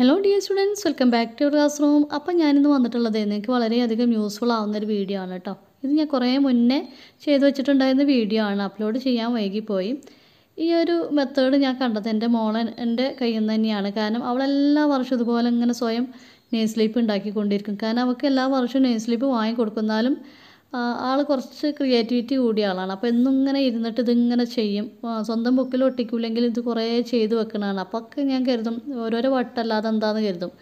hello dear students welcome back to your class room അപ്പം ഞാനിന്ന് വന്നിട്ടുള്ളത് നിങ്ങൾക്ക് വളരെയധികം യൂസ്ഫുൾ ആവുന്ന ഒരു വീഡിയോ ആണ് കേട്ടോ ഇത് ഞാൻ കുറേ മുന്നേ ചെയ്തു വെച്ചിട്ടുണ്ടായിരുന്ന വീഡിയോ ആണ് അപ്ലോഡ് ചെയ്യാൻ വൈകിപ്പോയി ഈ ഒരു മെത്തേഡ് ഞാൻ കണ്ടത് എൻ്റെ മോൾ എൻ്റെ കയ്യിൽ നിന്ന് തന്നെയാണ് കാരണം അവളെല്ലാ വർഷം ഇതുപോലെ ഇങ്ങനെ സ്വയം നെയ്സ്ലീപ്പ് ഉണ്ടാക്കിക്കൊണ്ടിരിക്കും കാരണം അവൾക്ക് എല്ലാ വർഷവും നെയ്സ്ലീപ്പ് വാങ്ങിക്കൊടുക്കുന്നാലും കൊടുക്കുന്നാലും ആൾ കുറച്ച് ക്രിയേറ്റിവിറ്റി കൂടിയ ആളാണ് അപ്പോൾ ഇങ്ങനെ ഇരുന്നിട്ട് ഇതിങ്ങനെ ചെയ്യും സ്വന്തം ബുക്കിൽ ഒട്ടിക്കൂലെങ്കിൽ ഇത് കുറേ ചെയ്ത് വെക്കണതാണ് അപ്പോൾ ഒക്കെ ഞാൻ കരുതും ഓരോരോ വട്ടല്ലാതെ എന്താണെന്ന് കരുതും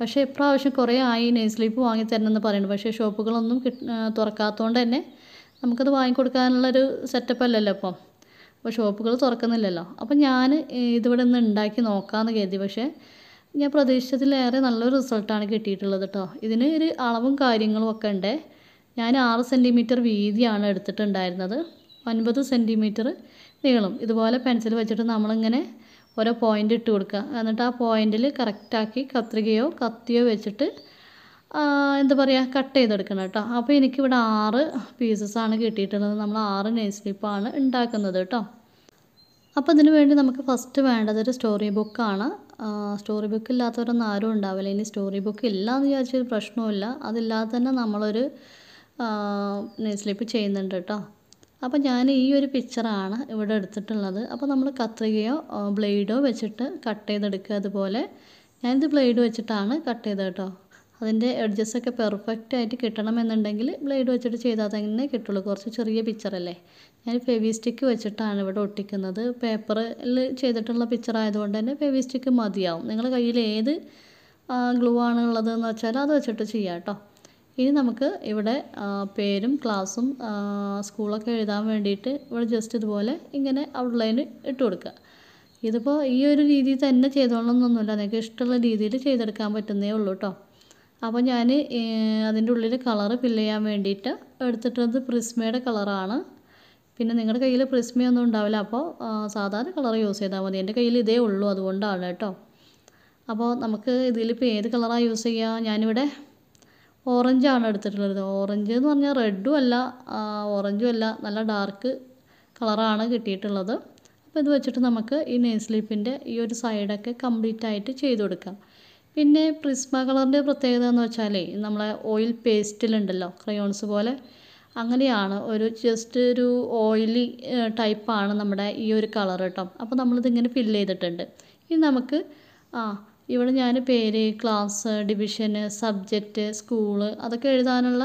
പക്ഷേ ഇപ്രാവശ്യം കുറേ ആയി നെയ് സ്ലീപ്പ് വാങ്ങി തരണമെന്ന് പറയുന്നു പക്ഷേ ഷോപ്പുകളൊന്നും തുറക്കാത്തതുകൊണ്ട് തന്നെ നമുക്കത് വാങ്ങിക്കൊടുക്കാനുള്ളൊരു സെറ്റപ്പ് അല്ലല്ലോ അപ്പം അപ്പോൾ ഷോപ്പുകൾ തുറക്കുന്നില്ലല്ലോ അപ്പോൾ ഞാൻ ഇതിവിടെ നിന്ന് ഉണ്ടാക്കി നോക്കാമെന്ന് കരുതി പക്ഷേ ഞാൻ പ്രതീക്ഷിച്ചതിലേറെ നല്ലൊരു റിസൾട്ടാണ് കിട്ടിയിട്ടുള്ളത് കേട്ടോ ഇതിന് ഒരു അളവും കാര്യങ്ങളും ഒക്കെ ഉണ്ട് ഞാൻ ആറ് സെൻറ്റിമീറ്റർ വീതിയാണ് എടുത്തിട്ടുണ്ടായിരുന്നത് ഒൻപത് സെൻറ്റിമീറ്റർ നീളം ഇതുപോലെ പെൻസിൽ വെച്ചിട്ട് നമ്മളിങ്ങനെ ഓരോ പോയിൻ്റ് ഇട്ട് കൊടുക്കുക എന്നിട്ട് ആ പോയിൻ്റിൽ കറക്റ്റാക്കി കത്രികയോ കത്തിയോ വെച്ചിട്ട് എന്താ പറയുക കട്ട് ചെയ്തെടുക്കണം കേട്ടോ അപ്പോൾ എനിക്കിവിടെ ആറ് ആണ് കിട്ടിയിട്ടുള്ളത് നമ്മൾ ആറ് നെയ്സ് സ്ലിപ്പാണ് ഉണ്ടാക്കുന്നത് കേട്ടോ അപ്പോൾ ഇതിനു വേണ്ടി നമുക്ക് ഫസ്റ്റ് വേണ്ടത് ഒരു സ്റ്റോറി ബുക്കാണ് സ്റ്റോറി ബുക്ക് ഇല്ലാത്തവരൊന്നും ആരും ഉണ്ടാവില്ല ഇനി സ്റ്റോറി ബുക്ക് ഇല്ല എന്ന് വിചാരിച്ചൊരു ഇല്ല അതില്ലാതെ തന്നെ നമ്മളൊരു സ്ലിപ്പ് ചെയ്യുന്നുണ്ട് കേട്ടോ അപ്പോൾ ഞാൻ ഈ ഒരു പിക്ചറാണ് ഇവിടെ എടുത്തിട്ടുള്ളത് അപ്പോൾ നമ്മൾ കത്രികയോ ബ്ലേഡോ വെച്ചിട്ട് കട്ട് ചെയ്തെടുക്കുക അതുപോലെ ഞാനിത് ബ്ലേഡ് വെച്ചിട്ടാണ് കട്ട് ചെയ്തത് കേട്ടോ അതിൻ്റെ എഡ്ജസ്റ്റൊക്കെ പെർഫെക്റ്റ് ആയിട്ട് കിട്ടണമെന്നുണ്ടെങ്കിൽ ബ്ലേഡ് വെച്ചിട്ട് ചെയ്താൽ തന്നെ കിട്ടുള്ളൂ കുറച്ച് ചെറിയ പിക്ചറല്ലേ ഞാൻ ഫെവി സ്റ്റിക്ക് വെച്ചിട്ടാണ് ഇവിടെ ഒട്ടിക്കുന്നത് പേപ്പറിൽ ചെയ്തിട്ടുള്ള പിക്ചർ ആയതുകൊണ്ട് തന്നെ ഫെവി സ്റ്റിക്ക് മതിയാവും നിങ്ങളുടെ കയ്യിൽ ഏത് ഗ്ലൂ ആണുള്ളതെന്ന് വെച്ചാൽ അത് വെച്ചിട്ട് ചെയ്യാം കേട്ടോ ഇനി നമുക്ക് ഇവിടെ പേരും ക്ലാസ്സും സ്കൂളൊക്കെ എഴുതാൻ വേണ്ടിയിട്ട് ഇവിടെ ജസ്റ്റ് ഇതുപോലെ ഇങ്ങനെ ഔട്ട്ലൈൻ ഇട്ട് കൊടുക്കുക ഇതിപ്പോൾ ഈ ഒരു രീതിയിൽ തന്നെ ചെയ്തോളണമെന്നൊന്നുമില്ല നിങ്ങൾക്ക് ഇഷ്ടമുള്ള രീതിയിൽ ചെയ്തെടുക്കാൻ പറ്റുന്നേ ഉള്ളൂ കേട്ടോ അപ്പോൾ ഞാൻ അതിൻ്റെ ഉള്ളിൽ കളർ ഫില്ല് ചെയ്യാൻ വേണ്ടിയിട്ട് എടുത്തിട്ടത് പ്രിസ്മയുടെ കളറാണ് പിന്നെ നിങ്ങളുടെ കയ്യിൽ പ്രിസ്മയൊന്നും ഉണ്ടാവില്ല അപ്പോൾ സാധാരണ കളർ യൂസ് ചെയ്താൽ മതി എൻ്റെ കയ്യിൽ ഇതേ ഉള്ളൂ അതുകൊണ്ടാണ് കേട്ടോ അപ്പോൾ നമുക്ക് ഇതിലിപ്പോൾ ഏത് കളറാണ് യൂസ് ചെയ്യുക ഞാനിവിടെ ഓറഞ്ചാണ് എടുത്തിട്ടുള്ളത് ഓറഞ്ച് എന്ന് പറഞ്ഞാൽ റെഡും അല്ല ഓറഞ്ചും അല്ല നല്ല ഡാർക്ക് കളറാണ് കിട്ടിയിട്ടുള്ളത് അപ്പോൾ ഇത് വെച്ചിട്ട് നമുക്ക് ഈ നെയിൽ സ്ലീപ്പിൻ്റെ ഈ ഒരു സൈഡൊക്കെ കംപ്ലീറ്റ് ആയിട്ട് ചെയ്ത് കൊടുക്കാം പിന്നെ പ്രിസ്മ കളറിൻ്റെ പ്രത്യേകത എന്ന് വെച്ചാൽ നമ്മളെ ഓയിൽ പേസ്റ്റിലുണ്ടല്ലോ ക്രയോൺസ് പോലെ അങ്ങനെയാണ് ഒരു ജസ്റ്റ് ഒരു ഓയിലി ടൈപ്പാണ് നമ്മുടെ ഈ ഒരു കളർ കേട്ടോ അപ്പോൾ നമ്മളിതിങ്ങനെ ഫില്ല് ചെയ്തിട്ടുണ്ട് ഇനി നമുക്ക് ആ ഇവിടെ ഞാൻ പേര് ക്ലാസ് ഡിവിഷന് സബ്ജക്റ്റ് സ്കൂള് അതൊക്കെ എഴുതാനുള്ള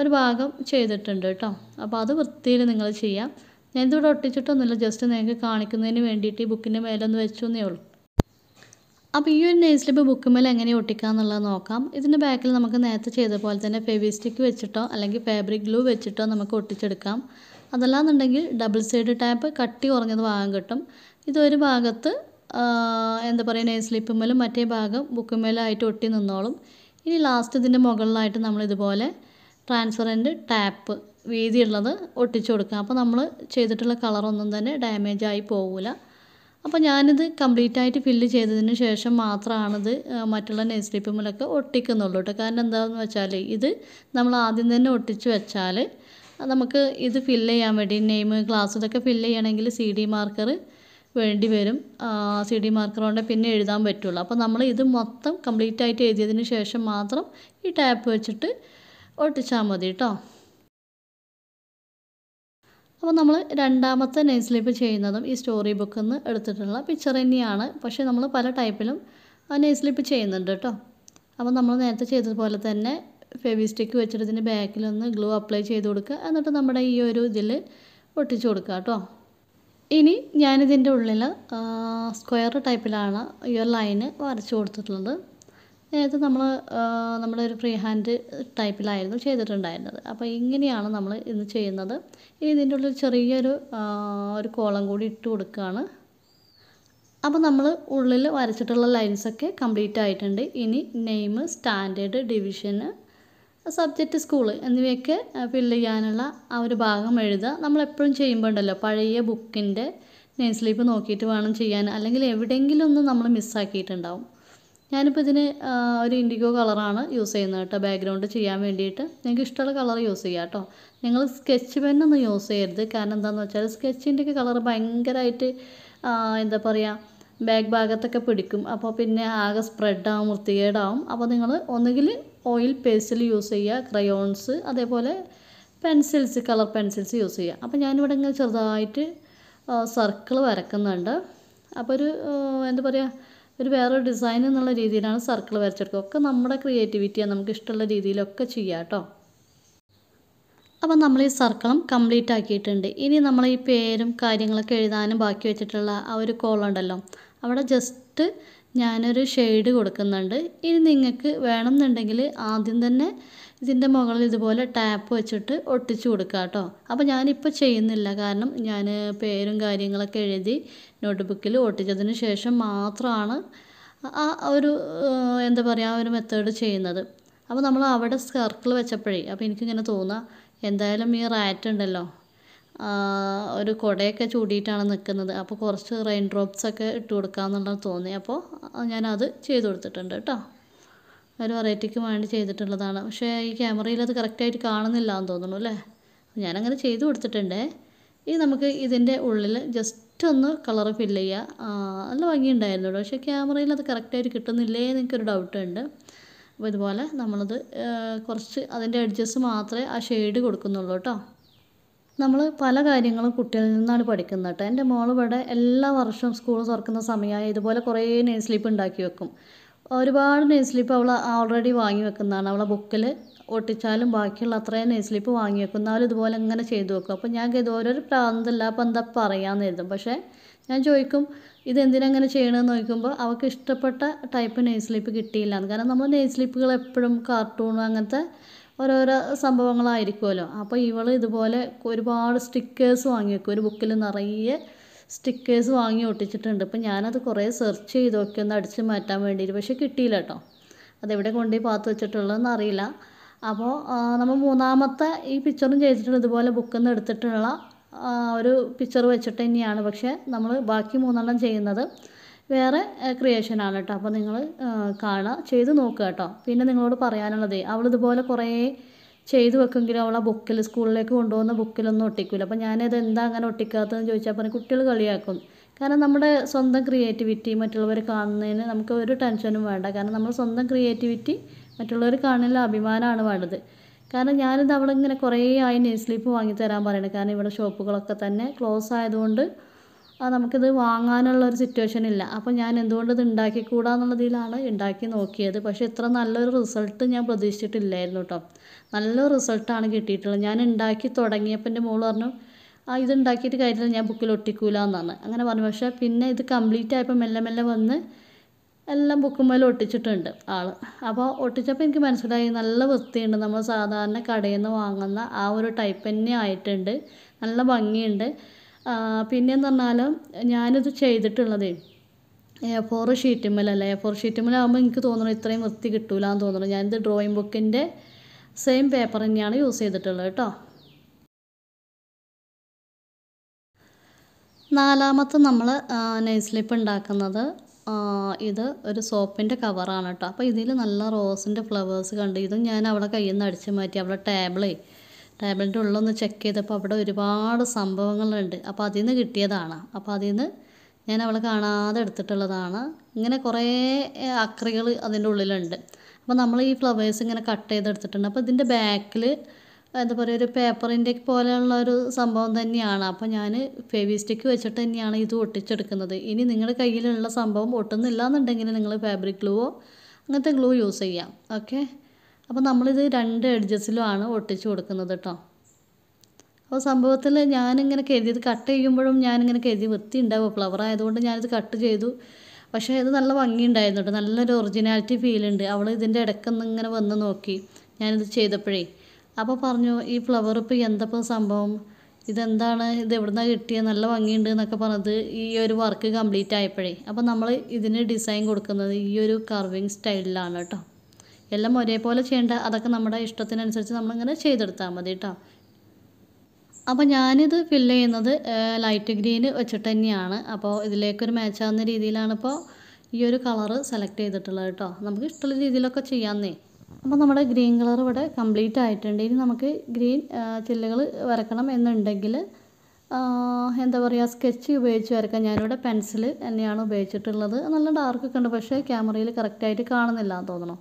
ഒരു ഭാഗം ചെയ്തിട്ടുണ്ട് കേട്ടോ അപ്പോൾ അത് വൃത്തിയിൽ നിങ്ങൾ ചെയ്യാം ഞാൻ ഇതിവിടെ ഒട്ടിച്ചിട്ടൊന്നുമില്ല ജസ്റ്റ് നിങ്ങൾക്ക് കാണിക്കുന്നതിന് വേണ്ടിയിട്ട് ഈ ബുക്കിൻ്റെ മേലൊന്ന് വെച്ചു എന്നേ ഉള്ളൂ അപ്പോൾ ഈ ഒരു നെയ്സ്ലിപ്പ് മേലെ എങ്ങനെ ഒട്ടിക്കുക എന്നുള്ളത് നോക്കാം ഇതിൻ്റെ ബാക്കിൽ നമുക്ക് നേരത്തെ ചെയ്ത പോലെ തന്നെ ഫെവിസ്റ്റിക് വെച്ചിട്ടോ അല്ലെങ്കിൽ ഫാബ്രിക് ഗ്ലൂ വെച്ചിട്ടോ നമുക്ക് ഒട്ടിച്ചെടുക്കാം അതല്ലാന്നുണ്ടെങ്കിൽ ഡബിൾ സൈഡ് ടാപ്പ് കട്ടി കുറഞ്ഞത് ഭാഗം കിട്ടും ഇതൊരു ഭാഗത്ത് എന്താ പറയുക നെയിൽ സ്ലിപ്പുമ്മലും മറ്റേ ഭാഗം ബുക്കുമ്മേലായിട്ട് ഒട്ടി നിന്നോളും ഇനി ലാസ്റ്റ് ഇതിൻ്റെ മുകളിലായിട്ട് നമ്മൾ ഇതുപോലെ ട്രാൻസ്പറൻറ്റ് ടാപ്പ് വീതിയുള്ളത് ഒട്ടിച്ചു കൊടുക്കുക അപ്പോൾ നമ്മൾ ചെയ്തിട്ടുള്ള കളറൊന്നും തന്നെ ഡാമേജ് ആയി പോവില്ല അപ്പോൾ ഞാനിത് കംപ്ലീറ്റ് ആയിട്ട് ഫില്ല് ചെയ്തതിന് ശേഷം മാത്രമാണിത് മറ്റുള്ള നെയിൽ സ്ലിപ്പുമ്മലൊക്കെ ഒട്ടിക്കുന്നുള്ളൂ കേട്ടോ കാരണം എന്താണെന്ന് വെച്ചാൽ ഇത് നമ്മൾ ആദ്യം തന്നെ ഒട്ടിച്ചു വെച്ചാൽ നമുക്ക് ഇത് ഫില്ല് ചെയ്യാൻ വേണ്ടി നെയിം ക്ലാസ് ഇതൊക്കെ ഫില്ല് ചെയ്യണമെങ്കിൽ സി ഡി മാർക്കർ വേണ്ടി വരും സി ഡി മാർക്കർ കൊണ്ട് പിന്നെ എഴുതാൻ പറ്റുള്ളൂ അപ്പോൾ നമ്മൾ ഇത് മൊത്തം കംപ്ലീറ്റ് ആയിട്ട് എഴുതിയതിന് ശേഷം മാത്രം ഈ ടാപ്പ് വെച്ചിട്ട് ഒട്ടിച്ചാൽ മതി കേട്ടോ അപ്പോൾ നമ്മൾ രണ്ടാമത്തെ നെയ് സ്ലിപ്പ് ചെയ്യുന്നതും ഈ സ്റ്റോറി ബുക്കിൽ നിന്ന് എടുത്തിട്ടുള്ള പിക്ചർ തന്നെയാണ് പക്ഷേ നമ്മൾ പല ടൈപ്പിലും നെയ് സ്ലിപ്പ് ചെയ്യുന്നുണ്ട് കേട്ടോ അപ്പോൾ നമ്മൾ നേരത്തെ ചെയ്തതുപോലെ തന്നെ ഫെവി സ്റ്റിക്ക് വെച്ചിട്ട് ഇതിൻ്റെ ബാക്കിലൊന്ന് ഗ്ലൂ അപ്ലൈ ചെയ്ത് കൊടുക്കുക എന്നിട്ട് നമ്മുടെ ഈ ഒരു ഇതിൽ ഒട്ടിച്ചു കൊടുക്കുക കേട്ടോ ഇനി ഞാനിതിൻ്റെ ഉള്ളിൽ സ്ക്വയർ ടൈപ്പിലാണ് ഈ ഒരു ലൈന് വരച്ചു കൊടുത്തിട്ടുള്ളത് നേരത്തെ നമ്മൾ നമ്മുടെ ഒരു ഫ്രീ ഹാൻഡ് ടൈപ്പിലായിരുന്നു ചെയ്തിട്ടുണ്ടായിരുന്നത് അപ്പോൾ ഇങ്ങനെയാണ് നമ്മൾ ഇന്ന് ചെയ്യുന്നത് ഇനി ഇതിൻ്റെ ഉള്ളിൽ ചെറിയൊരു ഒരു കോളം കൂടി ഇട്ട് കൊടുക്കുകയാണ് അപ്പോൾ നമ്മൾ ഉള്ളിൽ വരച്ചിട്ടുള്ള ലൈൻസൊക്കെ കംപ്ലീറ്റ് ആയിട്ടുണ്ട് ഇനി നെയിം സ്റ്റാൻഡേർഡ് ഡിവിഷന് സബ്ജക്റ്റ് സ്കൂൾ എന്നിവയൊക്കെ ഫില്ല് ചെയ്യാനുള്ള ആ ഒരു ഭാഗം എഴുതുക നമ്മളെപ്പോഴും ചെയ്യുമ്പോൾ ഉണ്ടല്ലോ പഴയ ബുക്കിൻ്റെ നെയിം സ്ലിപ്പ് നോക്കിയിട്ട് വേണം ചെയ്യാൻ അല്ലെങ്കിൽ എവിടെയെങ്കിലും ഒന്ന് നമ്മൾ മിസ്സാക്കിയിട്ടുണ്ടാവും ഞാനിപ്പോൾ ഇതിന് ഒരു ഇൻഡിഗോ കളറാണ് യൂസ് ചെയ്യുന്നത് കേട്ടോ ബാക്ക്ഗ്രൗണ്ട് ചെയ്യാൻ വേണ്ടിയിട്ട് നിങ്ങൾക്ക് ഇഷ്ടമുള്ള കളർ യൂസ് ചെയ്യാം കേട്ടോ നിങ്ങൾ സ്കെച്ച് പെന്നൊന്നും യൂസ് ചെയ്യരുത് കാരണം എന്താണെന്ന് വെച്ചാൽ സ്കെച്ചിൻ്റെയൊക്കെ കളർ ഭയങ്കരമായിട്ട് എന്താ പറയുക ബാക്ക് ഭാഗത്തൊക്കെ പിടിക്കും അപ്പോൾ പിന്നെ ആകെ സ്പ്രെഡാവും വൃത്തികേടാവും അപ്പോൾ നിങ്ങൾ ഒന്നുകിൽ ഓയിൽ പേഴ്സിൽ യൂസ് ചെയ്യുക ക്രയോൺസ് അതേപോലെ പെൻസിൽസ് കളർ പെൻസിൽസ് യൂസ് ചെയ്യുക അപ്പോൾ ഞാനിവിടെ ഇങ്ങനെ ചെറുതായിട്ട് സർക്കിൾ വരക്കുന്നുണ്ട് അപ്പോൾ ഒരു എന്താ പറയുക ഒരു വേറൊരു ഡിസൈൻ എന്നുള്ള രീതിയിലാണ് സർക്കിൾ വരച്ചെടുക്കുക ഒക്കെ നമ്മുടെ ക്രിയേറ്റിവിറ്റിയാണ് നമുക്ക് ഇഷ്ടമുള്ള രീതിയിലൊക്കെ ചെയ്യാം കേട്ടോ അപ്പം നമ്മൾ ഈ സർക്കിളും കംപ്ലീറ്റ് ആക്കിയിട്ടുണ്ട് ഇനി നമ്മൾ ഈ പേരും കാര്യങ്ങളൊക്കെ എഴുതാനും ബാക്കി വെച്ചിട്ടുള്ള ആ ഒരു കോളുണ്ടല്ലോ ഉണ്ടല്ലോ അവിടെ ജസ്റ്റ് ഞാനൊരു ഷെയ്ഡ് കൊടുക്കുന്നുണ്ട് ഇനി നിങ്ങൾക്ക് വേണമെന്നുണ്ടെങ്കിൽ ആദ്യം തന്നെ ഇതിൻ്റെ മുകളിൽ ഇതുപോലെ ടാപ്പ് വെച്ചിട്ട് ഒട്ടിച്ചു കൊടുക്കുക കേട്ടോ അപ്പോൾ ഞാനിപ്പോൾ ചെയ്യുന്നില്ല കാരണം ഞാൻ പേരും കാര്യങ്ങളൊക്കെ എഴുതി നോട്ട്ബുക്കിൽ ഒട്ടിച്ചതിന് ശേഷം മാത്രമാണ് ആ ഒരു എന്താ പറയുക ആ ഒരു മെത്തേഡ് ചെയ്യുന്നത് അപ്പോൾ നമ്മൾ അവിടെ സർക്കിൾ വെച്ചപ്പോഴേ അപ്പോൾ എനിക്കിങ്ങനെ തോന്നുക എന്തായാലും ഈ റാറ്റ് ഉണ്ടല്ലോ ഒരു കുടയൊക്കെ ചൂടിയിട്ടാണ് നിൽക്കുന്നത് അപ്പോൾ കുറച്ച് റെയിൻ ഡ്രോപ്സ് ഒക്കെ ഇട്ട് കൊടുക്കാമെന്നുള്ളത് തോന്നി അപ്പോൾ ഞാനത് ചെയ്ത് കൊടുത്തിട്ടുണ്ട് കേട്ടോ ഒരു വെറൈറ്റിക്ക് വേണ്ടി ചെയ്തിട്ടുള്ളതാണ് പക്ഷേ ഈ ക്യാമറയിൽ അത് കറക്റ്റായിട്ട് കാണുന്നില്ല എന്ന് തോന്നുന്നു അല്ലേ ഞാനങ്ങനെ ചെയ്ത് കൊടുത്തിട്ടുണ്ട് ഇനി നമുക്ക് ഇതിൻ്റെ ഉള്ളിൽ ജസ്റ്റ് ഒന്ന് കളർ ഫില്ല് ചെയ്യുക നല്ല ഭംഗിയുണ്ടായിരുന്നു കേട്ടോ പക്ഷേ ക്യാമറയിൽ അത് കറക്റ്റായിട്ട് കിട്ടുന്നില്ലേ എനിക്കൊരു ഉണ്ട് അപ്പോൾ ഇതുപോലെ നമ്മളത് കുറച്ച് അതിൻ്റെ എഡ്ജസ് മാത്രമേ ആ ഷെയ്ഡ് കൊടുക്കുന്നുള്ളൂ കേട്ടോ നമ്മൾ പല കാര്യങ്ങളും കുട്ടികളിൽ നിന്നാണ് പഠിക്കുന്നത് കേട്ടോ എൻ്റെ മോൾ ഇവിടെ എല്ലാ വർഷവും സ്കൂൾ തുറക്കുന്ന സമയമായി ഇതുപോലെ കുറേ നെയ് സ്ലിപ്പ് ഉണ്ടാക്കി വെക്കും ഒരുപാട് നെയ് സ്ലിപ്പ് അവൾ ഓൾറെഡി വാങ്ങി വെക്കുന്നതാണ് അവളെ ബുക്കിൽ ഒട്ടിച്ചാലും ബാക്കിയുള്ള അത്രയും നെയ് സ്ലിപ്പ് വാങ്ങി വെക്കുന്ന അവൾ ഇതുപോലെ ഇങ്ങനെ ചെയ്തു വെക്കും അപ്പോൾ ഞാൻ കരുതും ഓരോരു പ്രാന്തല്ല അപ്പോൾ എന്താ പറയാമെന്ന് എഴുതും പക്ഷേ ഞാൻ ചോദിക്കും ഇതെന്തിനങ്ങനെ ചെയ്യണമെന്ന് നോക്കുമ്പോൾ അവൾക്ക് ഇഷ്ടപ്പെട്ട ടൈപ്പ് നെയ് സ്ലിപ്പ് കിട്ടിയില്ല കാരണം നമ്മൾ നെയ് സ്ലിപ്പുകൾ എപ്പോഴും കാർട്ടൂൺ അങ്ങനത്തെ ഓരോരോ സംഭവങ്ങളായിരിക്കുമല്ലോ അപ്പോൾ ഇവൾ ഇതുപോലെ ഒരുപാട് സ്റ്റിക്കേഴ്സ് വാങ്ങിയേക്കും ഒരു ബുക്കിൽ നിറയെ സ്റ്റിക്കേഴ്സ് വാങ്ങി ഒട്ടിച്ചിട്ടുണ്ട് അപ്പോൾ ഞാനത് കുറേ സെർച്ച് ചെയ്ത് നോക്കി ഒന്ന് അടിച്ച് മാറ്റാൻ വേണ്ടിയിട്ട് പക്ഷേ കിട്ടിയില്ല കേട്ടോ അതെവിടെ കൊണ്ടുപോയി പാത്ത് വെച്ചിട്ടുള്ളതെന്ന് അറിയില്ല അപ്പോൾ നമ്മൾ മൂന്നാമത്തെ ഈ പിക്ചറും ചെയ്തിട്ടുള്ള ഇതുപോലെ ബുക്കിൽ നിന്ന് എടുത്തിട്ടുള്ള ഒരു പിക്ചർ വെച്ചിട്ട് തന്നെയാണ് പക്ഷേ നമ്മൾ ബാക്കി മൂന്നെണ്ണം ചെയ്യുന്നത് വേറെ ക്രിയേഷനാണ് കേട്ടോ അപ്പോൾ നിങ്ങൾ കാണുക ചെയ്ത് നോക്കുക കേട്ടോ പിന്നെ നിങ്ങളോട് പറയാനുള്ളത് അവളിതുപോലെ കുറേ ചെയ്തു വെക്കെങ്കിലും അവൾ ബുക്കിൽ സ്കൂളിലേക്ക് കൊണ്ടുപോകുന്ന ബുക്കിലൊന്നും ഒട്ടിക്കില്ല അപ്പോൾ ഞാനിത് എന്താ അങ്ങനെ ഒട്ടിക്കാത്തതെന്ന് ചോദിച്ചാൽ പറഞ്ഞു കുട്ടികൾ കളിയാക്കും കാരണം നമ്മുടെ സ്വന്തം ക്രിയേറ്റിവിറ്റി മറ്റുള്ളവർ കാണുന്നതിന് നമുക്ക് ഒരു ടെൻഷനും വേണ്ട കാരണം നമ്മൾ സ്വന്തം ക്രിയേറ്റിവിറ്റി മറ്റുള്ളവർ കാണുന്നതിൽ അഭിമാനമാണ് വേണ്ടത് കാരണം ഞാനിത് അവളിങ്ങനെ കുറേ ആയി ന്യൂസ്ലിപ്പ് വാങ്ങി തരാൻ പറയണത് കാരണം ഇവിടെ ഷോപ്പുകളൊക്കെ തന്നെ ക്ലോസ് ആയതുകൊണ്ട് നമുക്കിത് വാങ്ങാനുള്ള ഒരു സിറ്റുവേഷൻ ഇല്ല അപ്പോൾ ഞാൻ എന്തുകൊണ്ട് ഇത് ഉണ്ടാക്കിക്കൂടാ എന്നുള്ളതിലാണ് ഉണ്ടാക്കി നോക്കിയത് പക്ഷേ ഇത്ര നല്ലൊരു റിസൾട്ട് ഞാൻ പ്രതീക്ഷിച്ചിട്ടില്ലായിരുന്നു കേട്ടോ നല്ല റിസൾട്ടാണ് കിട്ടിയിട്ടുള്ളത് ഞാൻ ഉണ്ടാക്കി തുടങ്ങിയപ്പോൾ എൻ്റെ മോള് പറഞ്ഞു ആ ഇത് ഉണ്ടാക്കിയിട്ട് കാര്യമില്ല ഞാൻ ബുക്കിൽ ഒട്ടിക്കൂല എന്നാണ് അങ്ങനെ പറഞ്ഞു പക്ഷേ പിന്നെ ഇത് കംപ്ലീറ്റ് ആയപ്പോൾ മെല്ലെ മെല്ലെ വന്ന് എല്ലാം ബുക്കുമേലും ഒട്ടിച്ചിട്ടുണ്ട് ആൾ അപ്പോൾ ഒട്ടിച്ചപ്പോൾ എനിക്ക് മനസ്സിലായി നല്ല വൃത്തിയുണ്ട് നമ്മൾ സാധാരണ കടയിൽ നിന്ന് വാങ്ങുന്ന ആ ഒരു ടൈപ്പ് തന്നെ ആയിട്ടുണ്ട് നല്ല ഭംഗിയുണ്ട് പിന്നെയെന്ന് പറഞ്ഞാൽ ഞാനിത് ചെയ്തിട്ടുള്ളത് എ ഫോർ ഷീറ്റുമ്മലല്ല എ ഫോർ ഷീറ്റുമ്മലാകുമ്പോൾ എനിക്ക് തോന്നുന്നു ഇത്രയും വൃത്തി കിട്ടൂല എന്ന് തോന്നണം ഞാനിത് ഡ്രോയിങ് ബുക്കിൻ്റെ സെയിം പേപ്പർ തന്നെയാണ് യൂസ് ചെയ്തിട്ടുള്ളത് കേട്ടോ നാലാമത്തെ നമ്മൾ നൈസ്ലിപ്പ് ഉണ്ടാക്കുന്നത് ഇത് ഒരു സോപ്പിൻ്റെ കവറാണ് കേട്ടോ അപ്പോൾ ഇതിൽ നല്ല റോസിൻ്റെ ഫ്ലവേഴ്സ് കണ്ട് ഇതും ഞാൻ അവിടെ കയ്യിൽ നിന്ന് അടിച്ചു മാറ്റി അവിടെ ടേബിളേ ടേബിളിൻ്റെ ഉള്ളൊന്ന് ചെക്ക് ചെയ്തപ്പോൾ അവിടെ ഒരുപാട് സംഭവങ്ങളുണ്ട് അപ്പോൾ അതിൽ നിന്ന് കിട്ടിയതാണ് അപ്പോൾ അതിൽ നിന്ന് ഞാൻ അവളെ കാണാതെ എടുത്തിട്ടുള്ളതാണ് ഇങ്ങനെ കുറേ അക്രികൾ അതിൻ്റെ ഉള്ളിലുണ്ട് അപ്പോൾ നമ്മൾ ഈ ഫ്ലവേഴ്സ് ഇങ്ങനെ കട്ട് ചെയ്തെടുത്തിട്ടുണ്ട് അപ്പോൾ ഇതിൻ്റെ ബാക്കിൽ എന്താ പറയുക ഒരു പേപ്പറിൻ്റെ പോലെയുള്ള ഒരു സംഭവം തന്നെയാണ് അപ്പോൾ ഞാൻ ഫേവി സ്റ്റിക്ക് വെച്ചിട്ട് തന്നെയാണ് ഇത് ഒട്ടിച്ചെടുക്കുന്നത് ഇനി നിങ്ങളുടെ കയ്യിലുള്ള സംഭവം ഒട്ടുന്നില്ല എന്നുണ്ടെങ്കിൽ നിങ്ങൾ ഫാബ്രിക് ഗ്ലൂവോ അങ്ങനത്തെ ഗ്ലൂ യൂസ് ചെയ്യാം ഓക്കെ അപ്പോൾ നമ്മളിത് രണ്ട് എഡ്ജസിലുമാണ് ഒട്ടിച്ചു കൊടുക്കുന്നത് കേട്ടോ അപ്പോൾ സംഭവത്തിൽ ഞാനിങ്ങനെ കരുതിയത് കട്ട് ചെയ്യുമ്പോഴും ഞാനിങ്ങനെ കരുതി വൃത്തി ഉണ്ടാവും ഫ്ലവർ ആയതുകൊണ്ട് ഞാനിത് കട്ട് ചെയ്തു പക്ഷേ ഇത് നല്ല ഭംഗിയുണ്ടായിരുന്നു കേട്ടോ നല്ലൊരു ഒറിജിനാലിറ്റി ഫീൽ ഉണ്ട് അവൾ ഇതിൻ്റെ ഇടയ്ക്കൊന്ന് ഇങ്ങനെ വന്ന് നോക്കി ഞാനിത് ചെയ്തപ്പോഴേ അപ്പോൾ പറഞ്ഞു ഈ ഫ്ലവർ ഇപ്പോൾ എന്തപ്പോൾ സംഭവം ഇതെന്താണ് ഇത് എവിടുന്നാണ് കിട്ടിയത് നല്ല ഭംഗിയുണ്ട് എന്നൊക്കെ പറഞ്ഞത് ഈ ഒരു വർക്ക് കംപ്ലീറ്റ് ആയപ്പോഴേ അപ്പോൾ നമ്മൾ ഇതിന് ഡിസൈൻ കൊടുക്കുന്നത് ഈ ഒരു കർവിങ് സ്റ്റൈലിലാണ് കേട്ടോ എല്ലാം ഒരേപോലെ ചെയ്യേണ്ട അതൊക്കെ നമ്മുടെ ഇഷ്ടത്തിനനുസരിച്ച് നമ്മളിങ്ങനെ ചെയ്തെടുത്താൽ മതി കേട്ടോ അപ്പോൾ ഞാനിത് ഫില്ല് ചെയ്യുന്നത് ലൈറ്റ് ഗ്രീൻ വെച്ചിട്ട് തന്നെയാണ് അപ്പോൾ ഇതിലേക്കൊരു മാച്ചാവുന്ന രീതിയിലാണ് ഇപ്പോൾ ഈ ഒരു കളറ് സെലക്ട് ചെയ്തിട്ടുള്ളത് കേട്ടോ നമുക്ക് ഇഷ്ടമുള്ള രീതിയിലൊക്കെ ചെയ്യാമെന്നേ അപ്പോൾ നമ്മുടെ ഗ്രീൻ കളർ ഇവിടെ കംപ്ലീറ്റ് ആയിട്ടുണ്ട് ഇനി നമുക്ക് ഗ്രീൻ ചില്ലുകൾ വരക്കണം എന്നുണ്ടെങ്കിൽ എന്താ പറയുക സ്കെച്ച് ഉപയോഗിച്ച് വരക്കാം ഞാനിവിടെ പെൻസിൽ തന്നെയാണ് ഉപയോഗിച്ചിട്ടുള്ളത് നല്ല ഡാർക്കൊക്കെ ഉണ്ട് പക്ഷേ ക്യാമറയിൽ കറക്റ്റായിട്ട് കാണുന്നില്ല എന്ന് തോന്നണം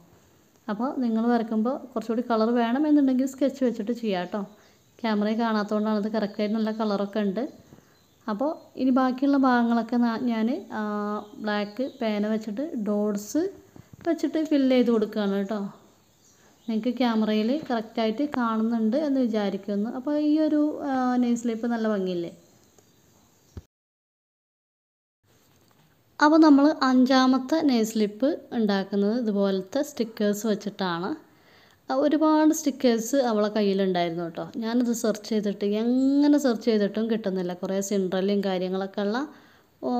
അപ്പോൾ നിങ്ങൾ വരയ്ക്കുമ്പോൾ കുറച്ചുകൂടി കളർ വേണമെന്നുണ്ടെങ്കിൽ സ്കെച്ച് വെച്ചിട്ട് ചെയ്യാം കേട്ടോ ക്യാമറയിൽ കാണാത്തതുകൊണ്ടാണ് ഇത് കറക്റ്റായിട്ട് നല്ല കളറൊക്കെ ഉണ്ട് അപ്പോൾ ഇനി ബാക്കിയുള്ള ഭാഗങ്ങളൊക്കെ ഞാൻ ബ്ലാക്ക് പേന വെച്ചിട്ട് ഡോട്ട്സ് വെച്ചിട്ട് ഫില്ല് ചെയ്ത് കൊടുക്കുകയാണ് കേട്ടോ നിങ്ങൾക്ക് ക്യാമറയിൽ കറക്റ്റായിട്ട് കാണുന്നുണ്ട് എന്ന് വിചാരിക്കുന്നു അപ്പോൾ ഈ ഒരു നെയ്സ്ലിപ്പ് നല്ല ഭംഗിയില്ലേ അപ്പോൾ നമ്മൾ അഞ്ചാമത്തെ നെയ്സ്ലിപ്പ് ഉണ്ടാക്കുന്നത് ഇതുപോലത്തെ സ്റ്റിക്കേഴ്സ് വെച്ചിട്ടാണ് ഒരുപാട് സ്റ്റിക്കേഴ്സ് അവളെ കയ്യിലുണ്ടായിരുന്നു കേട്ടോ ഞാനത് സെർച്ച് ചെയ്തിട്ട് എങ്ങനെ സെർച്ച് ചെയ്തിട്ടും കിട്ടുന്നില്ല കുറേ സിൻഡ്രലും കാര്യങ്ങളൊക്കെ ഉള്ള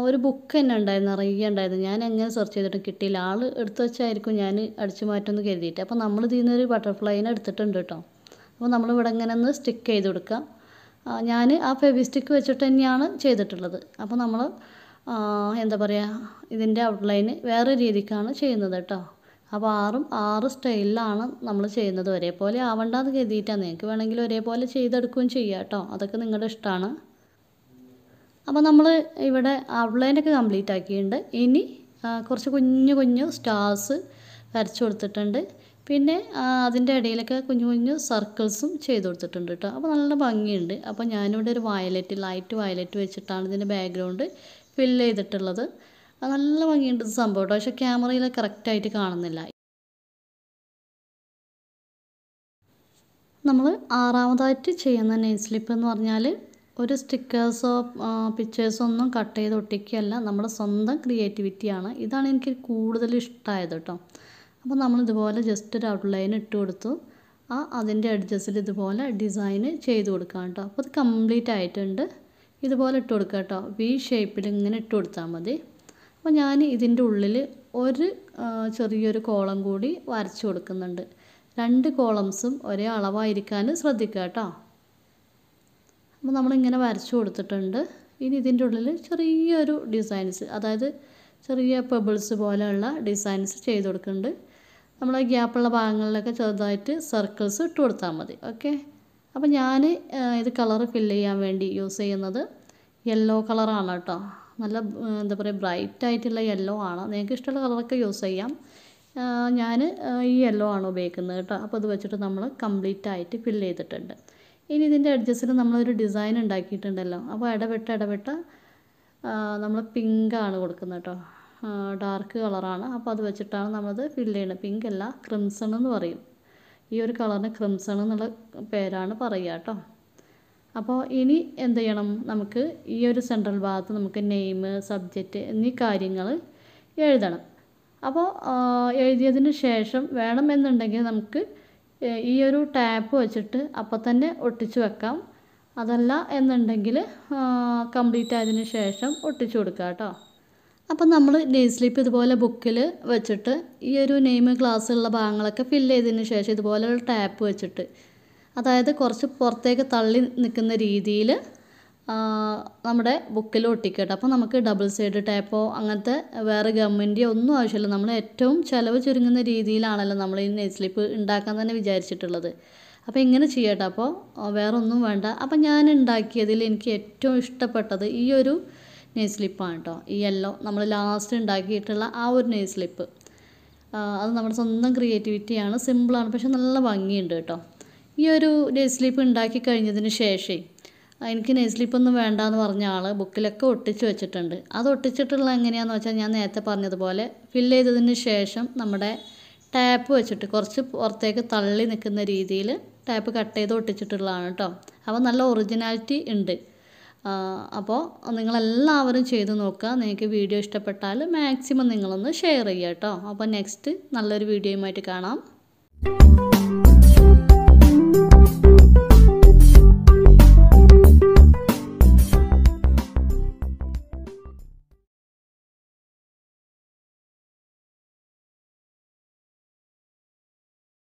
ഒരു ബുക്ക് തന്നെ ഉണ്ടായിരുന്നു നിറയെ ഉണ്ടായിരുന്നു ഞാൻ എങ്ങനെ സെർച്ച് ചെയ്തിട്ടും കിട്ടിയില്ല ആൾ എടുത്തു വെച്ചായിരിക്കും ഞാൻ അടിച്ചു മാറ്റുമെന്ന് കരുതിയിട്ട് അപ്പോൾ നമ്മൾ ഇതിനൊരു ബട്ടർഫ്ലൈനെ എടുത്തിട്ടുണ്ട് കേട്ടോ അപ്പോൾ ഇവിടെ ഇങ്ങനെ ഒന്ന് സ്റ്റിക്ക് ചെയ്ത് കൊടുക്കുക ഞാൻ ആ ഫെവി സ്റ്റിക്ക് വെച്ചിട്ട് തന്നെയാണ് ചെയ്തിട്ടുള്ളത് അപ്പോൾ നമ്മൾ എന്താ പറയുക ഇതിൻ്റെ ഔട്ട്ലൈന് വേറെ രീതിക്കാണ് ചെയ്യുന്നത് കേട്ടോ അപ്പോൾ ആറും ആറ് സ്റ്റൈലിലാണ് നമ്മൾ ചെയ്യുന്നത് ഒരേപോലെ ആവണ്ടെന്ന് കരുതിയിട്ടാണ് നിങ്ങൾക്ക് വേണമെങ്കിൽ ഒരേപോലെ ചെയ്തെടുക്കുകയും ചെയ്യാം കേട്ടോ അതൊക്കെ നിങ്ങളുടെ ഇഷ്ടമാണ് അപ്പോൾ നമ്മൾ ഇവിടെ ഔട്ട്ലൈനൊക്കെ കംപ്ലീറ്റ് ആക്കിയിട്ടുണ്ട് ഇനി കുറച്ച് കുഞ്ഞു കുഞ്ഞു സ്റ്റാർസ് വരച്ചു കൊടുത്തിട്ടുണ്ട് പിന്നെ അതിൻ്റെ ഇടയിലൊക്കെ കുഞ്ഞു കുഞ്ഞു സർക്കിൾസും ചെയ്ത് കൊടുത്തിട്ടുണ്ട് കേട്ടോ അപ്പോൾ നല്ല ഭംഗിയുണ്ട് അപ്പോൾ ഞാനിവിടെ ഒരു വയലറ്റ് ലൈറ്റ് വയലറ്റ് വെച്ചിട്ടാണ് ഇതിൻ്റെ ബാക്ക്ഗ്രൗണ്ട് ഫില്ല് ചെയ്തിട്ടുള്ളത് അത് നല്ല ഭംഗിയുണ്ട് സംഭവം കേട്ടോ പക്ഷെ ക്യാമറയിൽ കറക്റ്റായിട്ട് കാണുന്നില്ല നമ്മൾ ആറാമതായിട്ട് ചെയ്യുന്ന നെയ് സ്ലിപ്പ് എന്ന് പറഞ്ഞാൽ ഒരു സ്റ്റിക്കേഴ്സോ പിക്ചേഴ്സോ ഒന്നും കട്ട് ചെയ്ത് ഒട്ടിക്കുകയല്ല നമ്മുടെ സ്വന്തം ക്രിയേറ്റിവിറ്റിയാണ് ഇതാണ് എനിക്ക് കൂടുതൽ ഇഷ്ടമായത് കേട്ടോ അപ്പോൾ നമ്മൾ ഇതുപോലെ ജസ്റ്റ് ഒരു ഔട്ട്ലൈൻ ഇട്ട് കൊടുത്തു ആ അതിൻ്റെ അഡ്ജസ്റ്റിൽ ഇതുപോലെ ഡിസൈന് ചെയ്ത് കൊടുക്കാം കേട്ടോ അപ്പോൾ അത് കംപ്ലീറ്റ് ആയിട്ടുണ്ട് ഇതുപോലെ ഇട്ട് കൊടുക്കുക കേട്ടോ വി ഷേപ്പിൽ ഇങ്ങനെ ഇട്ട് കൊടുത്താൽ മതി അപ്പോൾ ഞാൻ ഇതിൻ്റെ ഉള്ളിൽ ഒരു ചെറിയൊരു കോളം കൂടി വരച്ചു കൊടുക്കുന്നുണ്ട് രണ്ട് കോളംസും ഒരേ അളവായിരിക്കാൻ ശ്രദ്ധിക്കുക കേട്ടോ അപ്പോൾ നമ്മളിങ്ങനെ വരച്ചു കൊടുത്തിട്ടുണ്ട് ഇനി ഇതിൻ്റെ ഉള്ളിൽ ചെറിയൊരു ഡിസൈൻസ് അതായത് ചെറിയ പെബിൾസ് പോലെയുള്ള ഡിസൈൻസ് ചെയ്ത് കൊടുക്കുന്നുണ്ട് നമ്മൾ ഗ്യാപ്പുള്ള ഭാഗങ്ങളിലൊക്കെ ചെറുതായിട്ട് സർക്കിൾസ് ഇട്ട് കൊടുത്താൽ മതി ഓക്കെ അപ്പോൾ ഞാൻ ഇത് കളർ ഫില്ല് ചെയ്യാൻ വേണ്ടി യൂസ് ചെയ്യുന്നത് യെല്ലോ കളറാണ് കേട്ടോ നല്ല എന്താ പറയുക ബ്രൈറ്റ് ആയിട്ടുള്ള യെല്ലോ ആണ് നിങ്ങൾക്ക് ഇഷ്ടമുള്ള കളറൊക്കെ യൂസ് ചെയ്യാം ഞാൻ ഈ യെല്ലോ ആണ് ഉപയോഗിക്കുന്നത് കേട്ടോ അപ്പോൾ ഇത് വെച്ചിട്ട് നമ്മൾ കംപ്ലീറ്റ് ആയിട്ട് ഫില്ല് ചെയ്തിട്ടുണ്ട് ഇനി ഇതിൻ്റെ അഡ്ജസ്റ്റിന് നമ്മളൊരു ഡിസൈൻ ഉണ്ടാക്കിയിട്ടുണ്ടല്ലോ അപ്പോൾ ഇടപെട്ട് ഇടപെട്ട് നമ്മൾ പിങ്കാണ് കൊടുക്കുന്നത് കേട്ടോ ഡാർക്ക് കളറാണ് അപ്പോൾ അത് വെച്ചിട്ടാണ് നമ്മളത് ഫില്ല് ചെയ്യുന്നത് പിങ്ക് അല്ല ക്രിംസൺ എന്ന് പറയും ഈ ഒരു കളറിന് ക്രിംസൺ എന്നുള്ള പേരാണ് പറയുക കേട്ടോ അപ്പോൾ ഇനി എന്ത് ചെയ്യണം നമുക്ക് ഈ ഒരു സെൻട്രൽ ഭാഗത്ത് നമുക്ക് നെയിം സബ്ജക്റ്റ് എന്നീ കാര്യങ്ങൾ എഴുതണം അപ്പോൾ എഴുതിയതിന് ശേഷം വേണമെന്നുണ്ടെങ്കിൽ നമുക്ക് ഈ ഒരു ടാപ്പ് വെച്ചിട്ട് അപ്പോൾ തന്നെ ഒട്ടിച്ചു വെക്കാം അതല്ല എന്നുണ്ടെങ്കിൽ കംപ്ലീറ്റ് ആയതിന് ശേഷം ഒട്ടിച്ചു കൊടുക്കാം കേട്ടോ അപ്പം നമ്മൾ ഡേ സ്ലിപ്പ് ഇതുപോലെ ബുക്കിൽ വെച്ചിട്ട് ഈ ഒരു നെയിം ക്ലാസ്സുള്ള ഭാഗങ്ങളൊക്കെ ഫില്ല് ചെയ്തതിന് ശേഷം ഇതുപോലെ ഒരു ടാപ്പ് വെച്ചിട്ട് അതായത് കുറച്ച് പുറത്തേക്ക് തള്ളി നിൽക്കുന്ന രീതിയിൽ നമ്മുടെ ബുക്കിൽ ഒട്ടിക്കട്ടെ അപ്പോൾ നമുക്ക് ഡബിൾ സൈഡ് ടേപ്പോ അങ്ങനത്തെ വേറെ ഗവൺമെൻറ്റോ ഒന്നും ആവശ്യമില്ല നമ്മൾ ഏറ്റവും ചിലവ് ചുരുങ്ങുന്ന രീതിയിലാണല്ലോ നമ്മൾ ഈ നെയ് സ്ലിപ്പ് ഉണ്ടാക്കാൻ തന്നെ വിചാരിച്ചിട്ടുള്ളത് അപ്പോൾ ഇങ്ങനെ ചെയ്യട്ടെ അപ്പോൾ വേറെ ഒന്നും വേണ്ട അപ്പോൾ ഞാൻ ഉണ്ടാക്കിയതിൽ എനിക്ക് ഏറ്റവും ഇഷ്ടപ്പെട്ടത് ഈ ഒരു നെയ് സ്ലിപ്പാണ് കേട്ടോ ഈ യെല്ലോ നമ്മൾ ലാസ്റ്റ് ഉണ്ടാക്കിയിട്ടുള്ള ആ ഒരു നെയ് സ്ലിപ്പ് അത് നമ്മുടെ സ്വന്തം ക്രിയേറ്റിവിറ്റിയാണ് സിമ്പിളാണ് പക്ഷെ നല്ല ഭംഗിയുണ്ട് കേട്ടോ ഈ ഒരു നെയ് സ്ലിപ്പ് ഉണ്ടാക്കി കഴിഞ്ഞതിന് ശേഷമേ എനിക്ക് നെയ് സ്ലിപ്പൊന്നും വേണ്ട എന്ന് പറഞ്ഞ ആൾ ബുക്കിലൊക്കെ ഒട്ടിച്ച് വെച്ചിട്ടുണ്ട് അത് ഒട്ടിച്ചിട്ടുള്ള എങ്ങനെയാണെന്ന് വെച്ചാൽ ഞാൻ നേരത്തെ പറഞ്ഞതുപോലെ ഫില്ല് ചെയ്തതിന് ശേഷം നമ്മുടെ ടാപ്പ് വെച്ചിട്ട് കുറച്ച് പുറത്തേക്ക് തള്ളി നിൽക്കുന്ന രീതിയിൽ ടാപ്പ് കട്ട് ചെയ്ത് ഒട്ടിച്ചിട്ടുള്ളതാണ് കേട്ടോ അപ്പോൾ നല്ല ഒറിജിനാലിറ്റി ഉണ്ട് അപ്പോൾ നിങ്ങളെല്ലാവരും ചെയ്ത് നോക്കുക നിങ്ങൾക്ക് വീഡിയോ ഇഷ്ടപ്പെട്ടാൽ മാക്സിമം നിങ്ങളൊന്ന് ഷെയർ ചെയ്യുക കേട്ടോ അപ്പോൾ നെക്സ്റ്റ് നല്ലൊരു വീഡിയോയുമായിട്ട് കാണാം